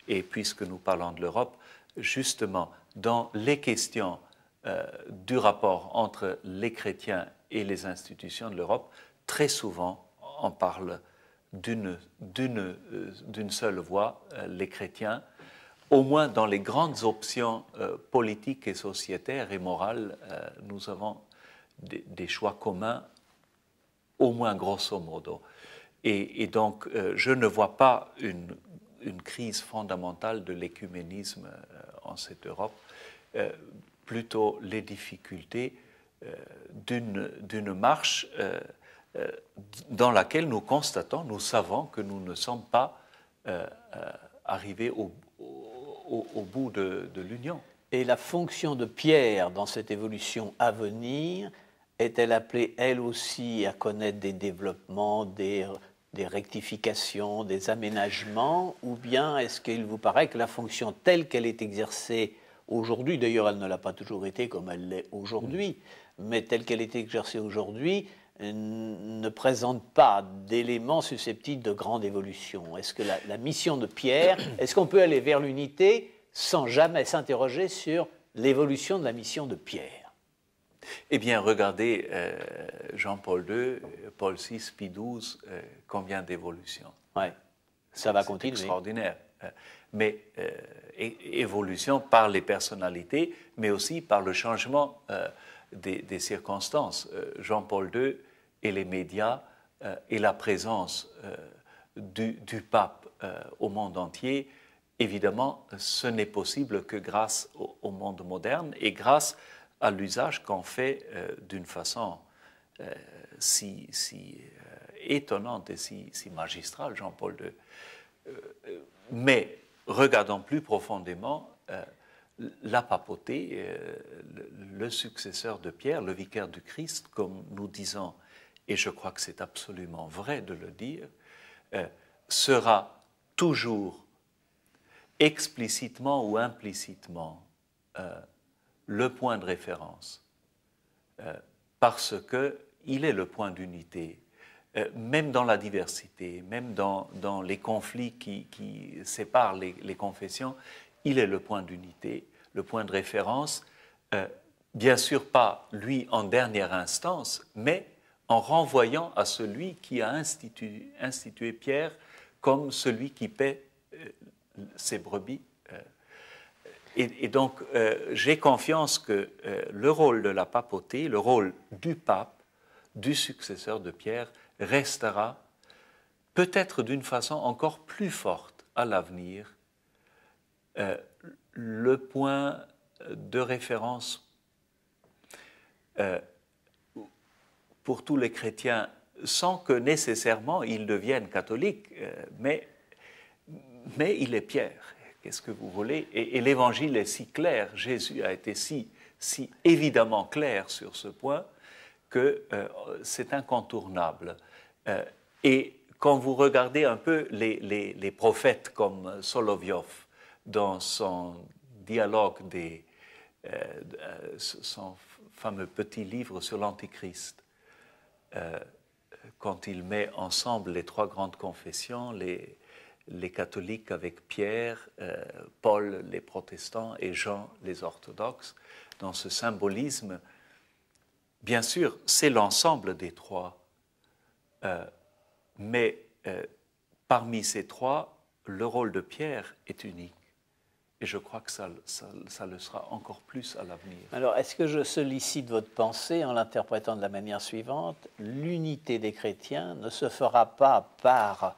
Speaker 2: Et puisque nous parlons de l'Europe, justement, dans les questions euh, du rapport entre les chrétiens et les institutions de l'Europe, très souvent, on parle d'une euh, seule voix, euh, les chrétiens, au moins dans les grandes options politiques et sociétaires et morales, nous avons des, choix communs, au moins grosso modo. Et, donc, euh, je ne vois pas une, crise fondamentale de l'écuménisme euh, en cette Europe, euh, plutôt les difficultés d'une marche dans laquelle nous constatons, nous savons que nous ne sommes pas arrivés au, bout de,
Speaker 1: de l'Union. Et la fonction de Pierre dans cette évolution à venir, est-elle appelée elle aussi à connaître des développements, des des rectifications, des aménagements, ou bien est-ce qu'il vous paraît que la fonction telle qu'elle est exercée aujourd'hui, d'ailleurs elle ne l'a pas toujours été comme elle l'est aujourd'hui, mm. mais telle qu'elle est exercée aujourd'hui, ne présente pas d'éléments susceptibles de grande évolution Est-ce que la, mission de Pierre, *coughs* est-ce qu'on peut aller vers l'unité sans jamais s'interroger sur l'évolution de la mission de Pierre
Speaker 2: eh bien, regardez euh, Jean-Paul II, Paul VI, Pie XII, euh, combien d'évolutions. Ouais. Ça va continuer. extraordinaire. Euh, mais évolution par les personnalités, mais aussi par le changement des, circonstances. Jean-Paul II et les médias et la présence du, du, pape au monde entier évidemment, ce n'est possible que grâce au, monde moderne et grâce à l'usage qu'on fait euh, d'une façon euh, si, euh, étonnante et si, magistrale, Jean-Paul II. mais regardons plus profondément la papauté, le, successeur de Pierre, le vicaire du Christ, comme nous disons, et je crois que c'est absolument vrai de le dire, sera toujours explicitement ou implicitement le point de référence, euh, parce parce qu'il est le point d'unité, euh, même dans la diversité, même dans, les conflits qui, séparent les, confessions, il est le point d'unité, le point de référence, euh, bien sûr pas lui en dernière instance, mais en renvoyant à celui qui a institué Pierre comme celui qui paie ses brebis et, donc, euh, j'ai confiance que euh, le rôle de la papauté, le rôle du pape, du successeur de Pierre, restera peut-être d'une façon encore plus forte à l'avenir euh, le point de référence pour tous les chrétiens, sans que nécessairement ils deviennent catholiques, mais il est Pierre qu'est-ce que vous voulez Et, l'Évangile est si clair, Jésus a été si, si évidemment clair sur ce point que euh, c'est incontournable. Euh, et quand vous regardez un peu les, prophètes comme Solovyov dans son dialogue euh, son fameux petit livre sur l'Antichrist, quand il met ensemble les trois grandes confessions, les, les catholiques avec Pierre, euh, Paul les protestants et Jean les orthodoxes, dans ce symbolisme, bien sûr, c'est l'ensemble des trois, euh, mais euh, parmi ces trois, le rôle de Pierre est unique. Et je crois que ça le sera encore plus à l'avenir.
Speaker 1: Alors, est-ce que je sollicite votre pensée en l'interprétant de la manière suivante L'unité des chrétiens ne se fera pas par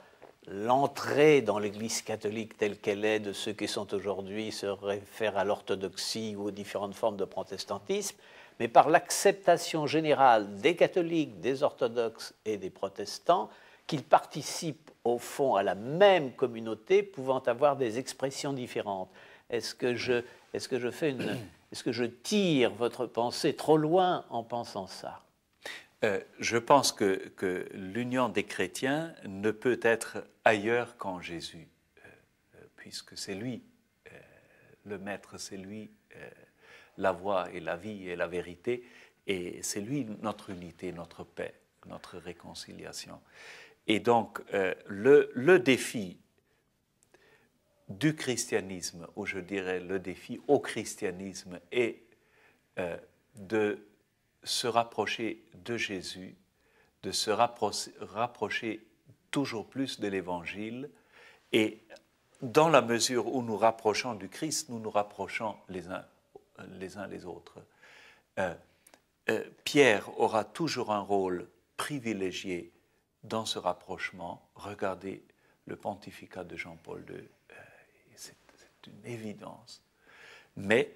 Speaker 1: l'entrée dans l'Église catholique telle qu'elle est de ceux qui sont aujourd'hui se réfère à l'orthodoxie ou aux différentes formes de protestantisme, mais par l'acceptation générale des catholiques, des orthodoxes et des protestants, qu'ils participent au fond à la même communauté, pouvant avoir des expressions différentes. Est-ce que je, est-ce que je tire votre pensée trop loin en pensant ça
Speaker 2: euh, je pense que, l'union des chrétiens ne peut être ailleurs qu'en Jésus, euh, euh, puisque c'est lui le Maître, c'est lui la voie et la vie et la vérité, et c'est lui notre unité, notre paix, notre réconciliation. Et donc, le, le défi du christianisme, ou je dirais le défi au christianisme, est de se rapprocher de Jésus, de se rapprocher, toujours plus de l'Évangile. Et dans la mesure où nous rapprochons du Christ, nous nous rapprochons les uns les, uns les autres. Euh, euh, Pierre aura toujours un rôle privilégié dans ce rapprochement. Regardez le pontificat de Jean-Paul II, euh, c'est une évidence. Mais,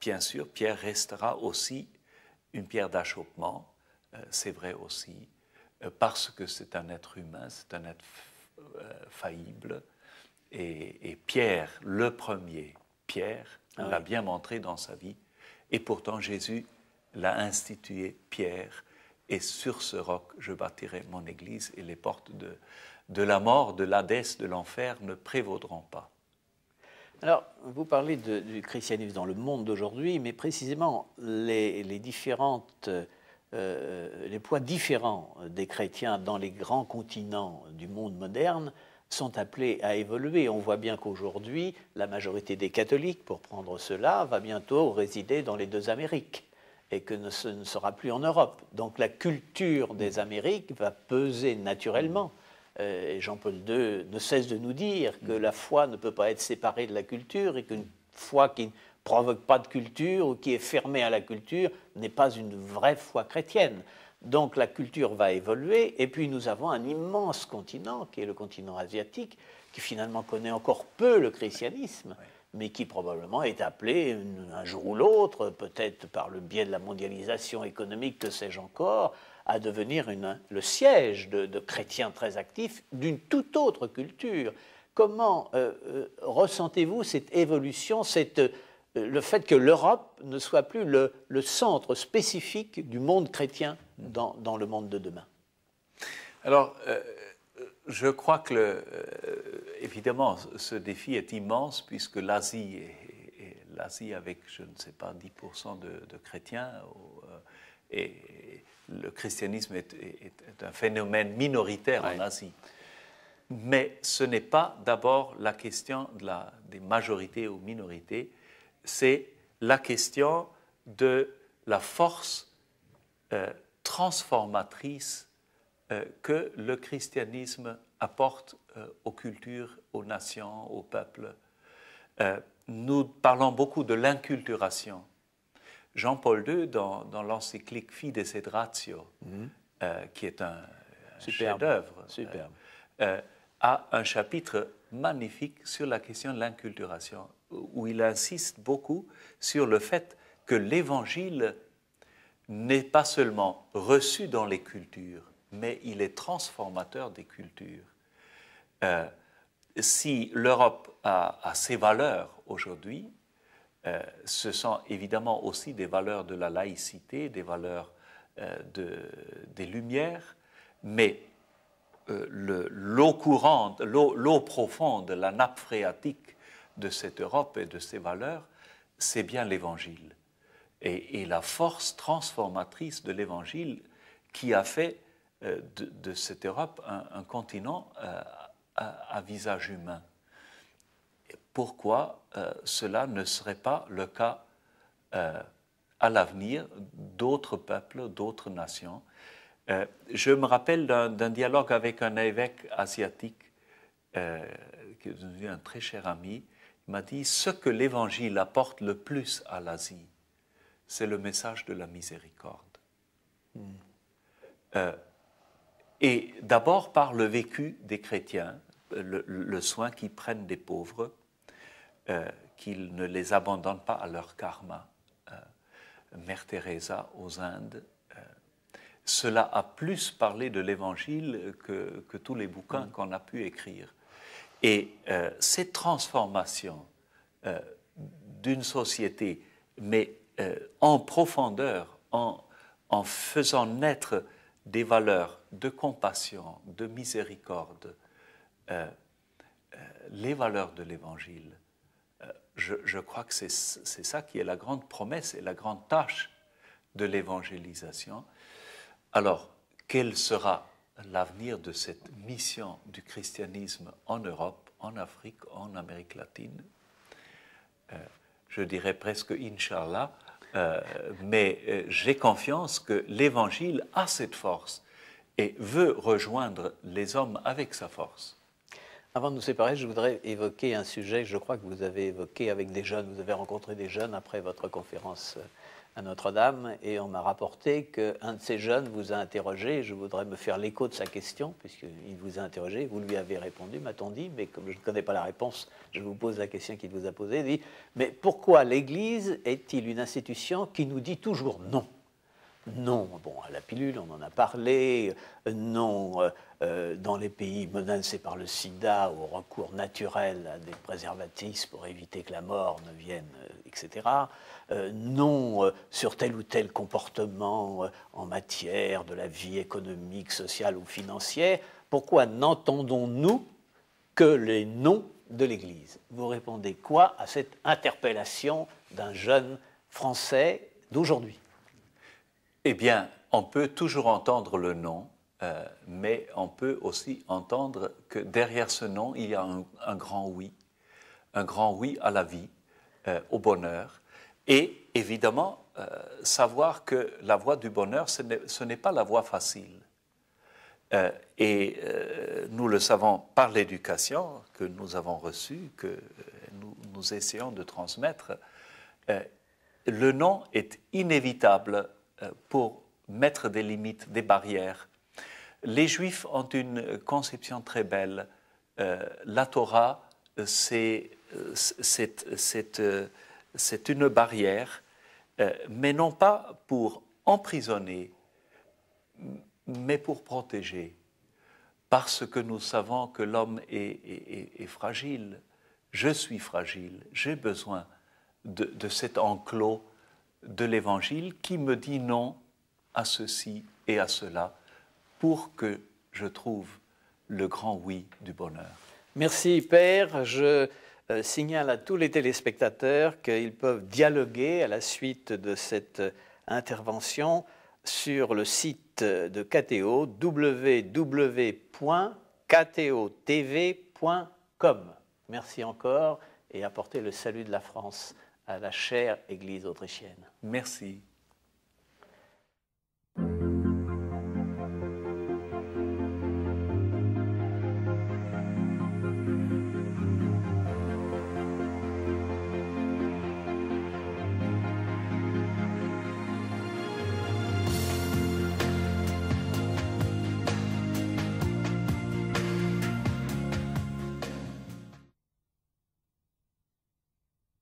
Speaker 2: bien sûr, Pierre restera aussi une pierre d'achoppement, euh, c'est vrai aussi, euh, parce que c'est un être humain, c'est un être euh, faillible. Et, Pierre, le premier, Pierre, ah l'a bien montré dans sa vie. Et pourtant, Jésus l'a institué, Pierre, et sur ce roc, je bâtirai mon Église, et les portes de, de la mort, de l'Hadès, de l'enfer ne prévaudront pas.
Speaker 1: Alors, vous parlez du christianisme dans le monde d'aujourd'hui, mais précisément euh, les, poids différents des chrétiens dans les grands continents du monde moderne sont appelés à évoluer. On voit bien qu'aujourd'hui, la majorité des catholiques, pour prendre cela, va bientôt résider dans les deux Amériques et que ce ne sera plus en Europe. Donc la culture des Amériques va peser naturellement euh, et Jean-Paul II ne cesse de nous dire que mm. la foi ne peut pas être séparée de la culture et qu'une foi qui ne provoque pas de culture ou qui est fermée à la culture n'est pas une vraie foi chrétienne. Donc la culture va évoluer et puis nous avons un immense continent qui est le continent asiatique qui finalement connaît encore peu le christianisme. mais qui probablement est appelé un jour ou l'autre, peut-être par le biais de la mondialisation économique, que sais-je encore, à devenir une, le siège de, chrétiens très actifs d'une toute autre culture. Comment euh, euh, ressentez-vous cette évolution, euh, le fait que l'Europe ne soit plus le, centre spécifique du monde chrétien dans, le monde de demain
Speaker 2: Alors, je crois que, le, évidemment, ce défi est immense puisque l'Asie, l'Asie avec, je ne sais pas, 10% de, de chrétiens, et le christianisme est, un phénomène minoritaire en Asie. Mais ce n'est pas d'abord la question des majorités ou minorités, c'est la question de la force euh, transformatrice euh, que le christianisme apporte euh, aux cultures, aux nations, aux peuples. nous parlons beaucoup de l'inculturation Jean-Paul II, dans, dans l'encyclique Fides et Ratio, mhm. euh, qui est un, chef-d'œuvre, euh, euh, a un chapitre magnifique sur la question de l'inculturation, où il insiste beaucoup sur le fait que l'Évangile n'est pas seulement reçu dans les cultures, mais il est transformateur des cultures. si l'Europe a, ses valeurs aujourd'hui, euh, ce sont évidemment aussi des valeurs de la laïcité, des valeurs euh, de, des Lumières, mais euh, l'eau courante, l'eau profonde, la nappe phréatique de cette Europe et de ses valeurs, c'est bien l'Évangile. Et, la force transformatrice de l'Évangile qui a fait de, cette Europe un, continent à visage humain pourquoi euh, cela ne serait pas le cas euh, à l'avenir d'autres peuples, d'autres nations. Euh, je me rappelle d'un dialogue avec un évêque asiatique, que est devenu un très cher ami. Il m'a dit, ce que l'Évangile apporte le plus à l'Asie, c'est le message de la miséricorde. Hmm. et d'abord par le vécu des chrétiens, le, le soin qu'ils prennent des pauvres, qu'ils euh, qu'il ne les abandonne pas à leur karma. Euh, Mère Teresa aux Indes. Euh, cela a plus parlé de l'Évangile que, tous les bouquins qu'on a pu écrire. Et cette transformation d'une société, mais en profondeur, en, faisant naître des valeurs de compassion, de miséricorde, les valeurs de l'Évangile, je, crois que c'est ça qui est la grande promesse et la grande tâche de l'évangélisation. Alors, quel sera l'avenir de cette mission du christianisme en Europe, en Afrique, en Amérique latine euh, Je dirais presque Inch'Allah, euh, mais euh, j'ai confiance que l'Évangile a cette force et veut rejoindre les hommes avec sa force. Avant de nous séparer, je voudrais évoquer un sujet que je crois que vous avez évoqué avec des jeunes. Vous avez
Speaker 1: rencontré des jeunes après votre conférence euh, à Notre-Dame et on m'a rapporté qu'un de ces jeunes vous a interrogé. Je voudrais me faire l'écho de sa question puisqu'il vous a interrogé. Vous lui avez répondu, m'a-t-on dit, mais comme je ne connais pas la réponse, je vous pose la question qu'il vous a posée. Il dit, mais pourquoi l'Église est-il une institution qui nous dit toujours non non, bon, à la pilule, on en a parlé, non, euh, euh, dans les pays menacés par le sida au recours naturel à des préservatifs pour éviter que la mort ne vienne, euh, etc. Euh, non sur tel ou tel comportement en matière de la vie économique, sociale ou financière. Pourquoi n'entendons-nous que les noms de l'Église Vous répondez quoi à cette interpellation d'un jeune Français d'aujourd'hui
Speaker 2: Eh bien, on peut toujours entendre le nom euh, mais on peut aussi entendre que derrière ce nom, il y a un, grand oui, un grand oui à la vie, euh, au bonheur, et évidemment euh, savoir que la voie du bonheur, ce n'est pas la voie facile. et nous le savons par l'éducation que nous avons reçue, que nous, nous, essayons de transmettre. le nom est inévitable pour mettre des limites, des barrières les Juifs ont une conception très belle. Euh, la Torah, euh, euh, c'est une barrière, mais non pas pour emprisonner, mais pour protéger. Parce que nous savons que l'homme est, fragile. Je suis fragile. J'ai besoin de cet enclos de l'Évangile qui me dit non à ceci et à cela pour que je trouve le grand oui du bonheur.
Speaker 1: Merci, Père. Je euh, signale à tous les téléspectateurs qu'ils peuvent dialoguer à la suite de cette euh, intervention sur le site de KTO, www.ktotv.com. Merci encore et apportez le salut de la France à la chère Église autrichienne.
Speaker 2: Merci.